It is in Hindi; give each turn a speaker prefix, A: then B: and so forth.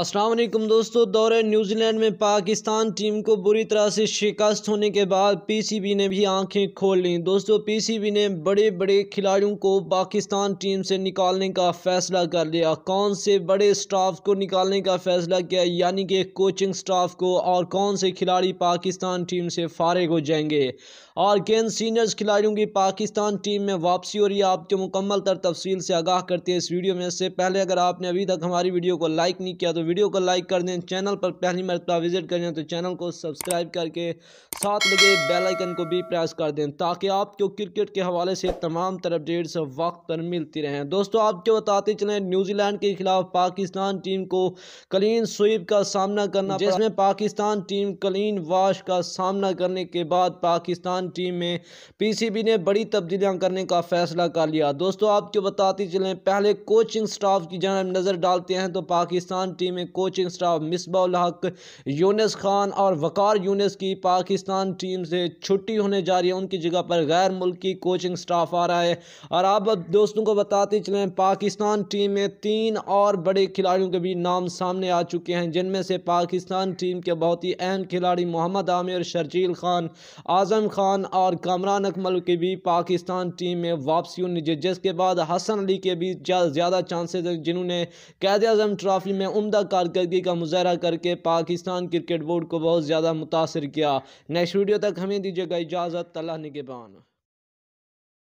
A: असलम दोस्तों दौरे न्यूजीलैंड में पाकिस्तान टीम को बुरी तरह से शिकस्त होने के बाद पीसीबी ने भी आंखें खोल लीं दोस्तों पीसीबी ने बड़े बड़े खिलाड़ियों को पाकिस्तान टीम से निकालने का फ़ैसला कर लिया कौन से बड़े स्टाफ को निकालने का फ़ैसला किया यानी कि कोचिंग स्टाफ को और कौन से खिलाड़ी पाकिस्तान टीम से फारग हो जाएंगे और किन सीनियर्स खिलाड़ियों की पाकिस्तान टीम में वापसी हो रही है आपके मुकम्मल तर तफसील से आगाह करते हैं इस वीडियो में इससे पहले अगर आपने अभी तक हमारी वीडियो को लाइक नहीं किया तो तो वीडियो को लाइक कर दें चैनल पर पहली मरतबा विजिट करें तो चैनल को सब्सक्राइब करके साथ लगे बेल आइकन को भी प्रेस कर दें ताकि आपको क्रिकेट के हवाले से तमाम तरह अपडेट्स वक्त पर मिलती रहें दोस्तों आपको बताते चले न्यूजीलैंड के खिलाफ पाकिस्तान टीम को कलीन स्वीप का सामना करना जिसमें पाकिस्तान टीम कलीन वाश का सामना करने के बाद पाकिस्तान टीम में पीसीबी ने बड़ी तब्दीलियां करने का फैसला कर लिया दोस्तों आपको बताते चले पहले कोचिंग स्टाफ की जान नज़र डालते हैं तो पाकिस्तान टीम टीम में कोचिंग स्टाफ मिसबाउल हक यूनस खान और वकार यूनस की पाकिस्तान टीम से छुट्टी होने जा रही है उनकी जगह पर गैर मुल्की कोचिंग स्टाफ आ रहा है और आप दोस्तों को बताते चलें पाकिस्तान टीम में तीन और बड़े खिलाड़ियों के भी नाम सामने आ चुके हैं जिनमें से पाकिस्तान टीम के बहुत ही अहम खिलाड़ी मोहम्मद आमिर शर्जील खान आजम खान और कामरान अकमल के भी पाकिस्तान टीम में वापसी होनी चाहिए जिसके बाद हसन अली के भी ज़्यादा चांसेस हैं जिन्होंने कैद अजम ट्रॉफी में उमदा कारकर्दगी का मुजाहरा करके पाकिस्तान क्रिकेट बोर्ड को बहुत ज़्यादा मुतासर किया नेक्स्ट वीडियो तक हमें दीजिएगा इजाज़त तला निगेबान